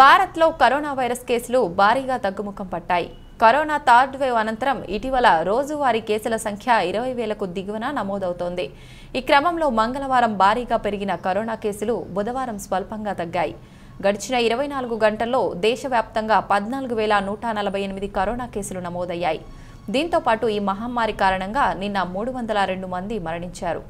భారత్లో corona virus కేసులు భారీగా తగ్గుముఖం పట్టాయి కరోనా థర్డ్ వేవ్ అనంతరం ఇటీవల రోజువారీ కేసుల సంఖ్య ఇరవై వేలకు దిగువన నమోదవుతోంది ఈ క్రమంలో మంగళవారం భారీగా పెరిగిన కరోనా కేసులు బుధవారం స్వల్పంగా తగ్గాయి గడిచిన ఇరవై నాలుగు గంటల్లో దేశవ్యాప్తంగా పద్నాలుగు వేల నూట నలభై ఎనిమిది కరోనా కేసులు నమోదయ్యాయి దీంతోపాటు ఈ మహమ్మారి కారణంగా నిన్న మూడు వందల రెండు మంది మరణించారు